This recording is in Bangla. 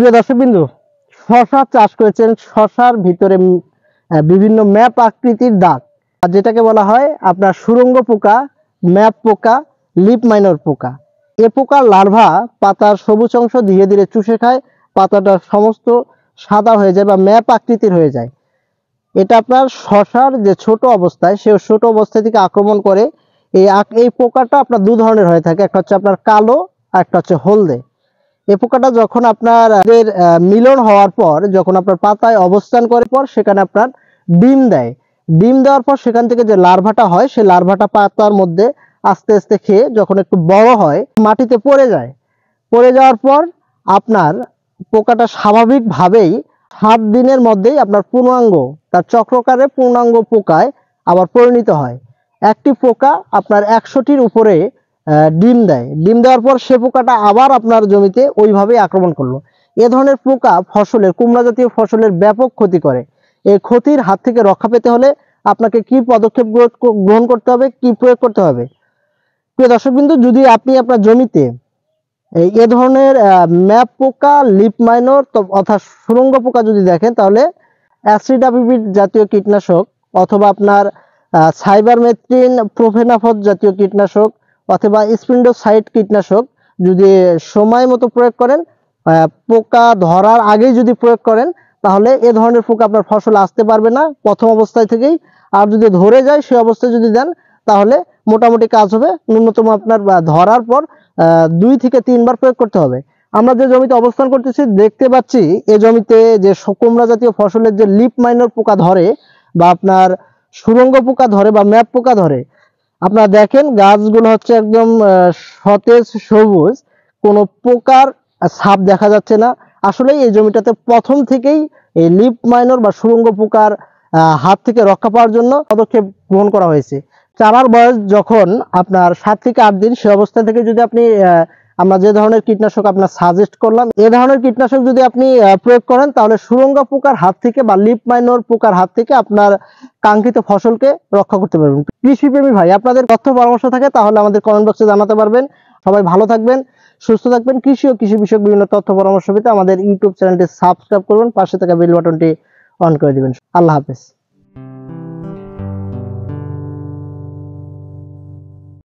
প্রিয় বিন্দু শশা চাষ করেছেন শশার ভিতরে বিভিন্ন ম্যাপ আকৃতির দাগ আর যেটাকে বলা হয় আপনার সুরঙ্গ পোকা ম্যাপ পোকা লিপ মাইনর পোকা এ পোকার লার্ভা পাতার সবুজ অংশ ধীরে ধীরে চুষে খায় পাতাটা সমস্ত সাদা হয়ে যায় বা ম্যাপ আকৃতির হয়ে যায় এটা আপনার শশার যে ছোট অবস্থায় সে ছোট অবস্থা থেকে আক্রমণ করে এই এই পোকাটা আপনার দু ধরনের হয়ে থাকে একটা হচ্ছে আপনার কালো আর একটা হচ্ছে হলদে এ পোকাটা যখন আপনার মিলন হওয়ার পর যখন আপনার পাতায় অবস্থান করে পর সেখানে আপনার ডিম দেয় ডিম দেওয়ার পর সেখান থেকে যে লার্ভাটা হয় সেই লার্ভাটা পাতার মধ্যে আস্তে আস্তে খেয়ে যখন একটু বড় হয় মাটিতে পড়ে যায় পড়ে যাওয়ার পর আপনার পোকাটা স্বাভাবিকভাবেই সাত দিনের মধ্যেই আপনার পূর্ণাঙ্গ তার চক্রকারে পূর্ণাঙ্গ পোকায় আবার পরিণত হয় একটি পোকা আপনার একশোটির উপরে ডিম দেয় ডিম দেওয়ার পর সে পোকাটা আবার আপনার জমিতে ওইভাবেই আক্রমণ করলো এ ধরনের পোকা ফসলের কুমড়া জাতীয় ফসলের ব্যাপক ক্ষতি করে এই ক্ষতির হাত থেকে রক্ষা পেতে হলে আপনাকে কি পদক্ষেপ গ্রহণ করতে হবে কি প্রয়োগ করতে হবে প্রিয় দর্শকবিন্দু যদি আপনি আপনার জমিতে এই এ ধরনের ম্যাপ পোকা লিপ মাইনর অর্থাৎ সুরঙ্গ পোকা যদি দেখেন তাহলে অ্যাসিডাবিবিড জাতীয় কীটনাশক অথবা আপনার সাইবার মেট্রিন প্রোফেনাফজ জাতীয় কীটনাশক অথবা সাইড কীটনাশক যদি সময় মতো প্রয়োগ করেন পোকা ধরার আগেই যদি প্রয়োগ করেন তাহলে এ ধরনের পোকা আপনার ফসল আসতে পারবে না প্রথম অবস্থায় থেকেই আর যদি ধরে যায় সে অবস্থায় যদি দেন তাহলে মোটামুটি কাজ হবে ন্যূনতম আপনার ধরার পর দুই থেকে তিনবার প্রয়োগ করতে হবে আমরা যে জমিতে অবস্থান করতেছি দেখতে পাচ্ছি এ জমিতে যে কুমড়া জাতীয় ফসলের যে লিপ মাইনর পোকা ধরে বা আপনার সুরঙ্গ পোকা ধরে বা ম্যাপ পোকা ধরে আপনারা দেখেন গাছগুলো হচ্ছে একদম সতেজ সবুজ কোনো পোকার ছাপ দেখা যাচ্ছে না আসলে এই জমিটাতে প্রথম থেকেই এই লিপ মাইনর বা সুরঙ্গ পোকার হাত থেকে রক্ষা পাওয়ার জন্য পদক্ষেপ গ্রহণ করা হয়েছে চারার বয়স যখন আপনার সাত থেকে আট দিন সে অবস্থা থেকে যদি আপনি আমরা যে ধরনের কীটনাশক আপনার সাজেস্ট করলাম এ ধরনের কীটনাশক যদি আপনি প্রয়োগ করেন তাহলে সুরঙ্গ পোকার হাত থেকে বা লিপ মাইনর পোকার হাত থেকে আপনার কাঙ্ক্ষিত ফসলকে রক্ষা করতে পারবেন কৃষিপ্রেমী ভাই আপনাদের তথ্য পরামর্শ থাকে তাহলে আমাদের কমেন্ট বক্সে জানাতে পারবেন সবাই ভালো থাকবেন সুস্থ থাকবেন কৃষি ও কৃষি বিষয়ক বিভিন্ন তথ্য পরামর্শ পেতে আমাদের ইউটিউব চ্যানেলটি সাবস্ক্রাইব করবেন পাশে থাকা বেল বাটনটি অন করে দিবেন আল্লাহ হাফেজ